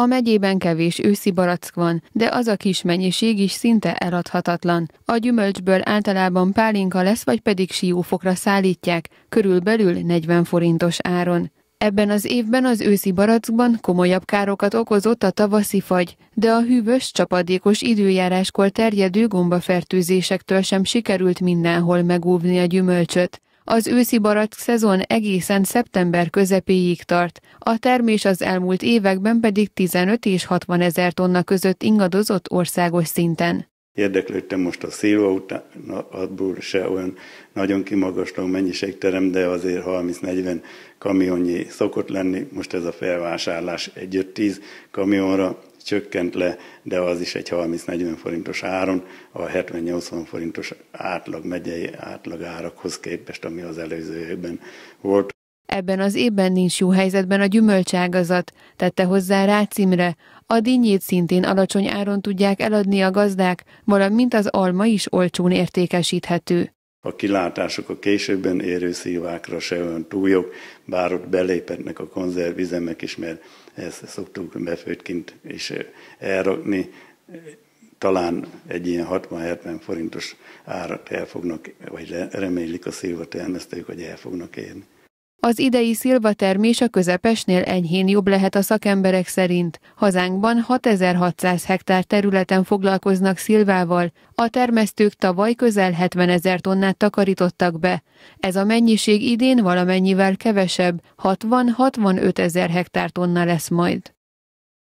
A megyében kevés őszi barack van, de az a kis mennyiség is szinte eladhatatlan. A gyümölcsből általában pálinka lesz, vagy pedig siófokra szállítják, körülbelül 40 forintos áron. Ebben az évben az őszi barackban komolyabb károkat okozott a tavaszi fagy, de a hűvös, csapadékos időjáráskor terjedő gombafertőzésektől sem sikerült mindenhol megúvni a gyümölcsöt. Az őszi barack szezon egészen szeptember közepéig tart, a termés az elmúlt években pedig 15 és 60 ezer tonna között ingadozott országos szinten. Érdeklődtem most a szilva után, abból se olyan nagyon kimagasló mennyiségterem, de azért 30-40 kamionnyi szokott lenni, most ez a felvásárlás 1-10 kamionra csökkent le, de az is egy 30-40 forintos áron, a 70-80 forintos átlag megyei átlag árakhoz képest, ami az előző évben volt. Ebben az évben nincs jó helyzetben a gyümölcságazat, tette hozzá Rácimre. A dinnyét szintén alacsony áron tudják eladni a gazdák, valamint az alma is olcsón értékesíthető. A kilátások a későbben érő szívákra se olyan túljok, bár ott beléphetnek a konzervizemek is, mert ezt szoktunk befőtként is elrakni. Talán egy ilyen 60-70 forintos árat el fognak, vagy remélik a szilva termesztők, hogy el fognak érni. Az idei szilvatermés a közepesnél enyhén jobb lehet a szakemberek szerint. Hazánkban 6600 hektár területen foglalkoznak szilvával, a termesztők tavaly közel 70 ezer tonnát takarítottak be. Ez a mennyiség idén valamennyivel kevesebb, 60-65 ezer hektár tonna lesz majd.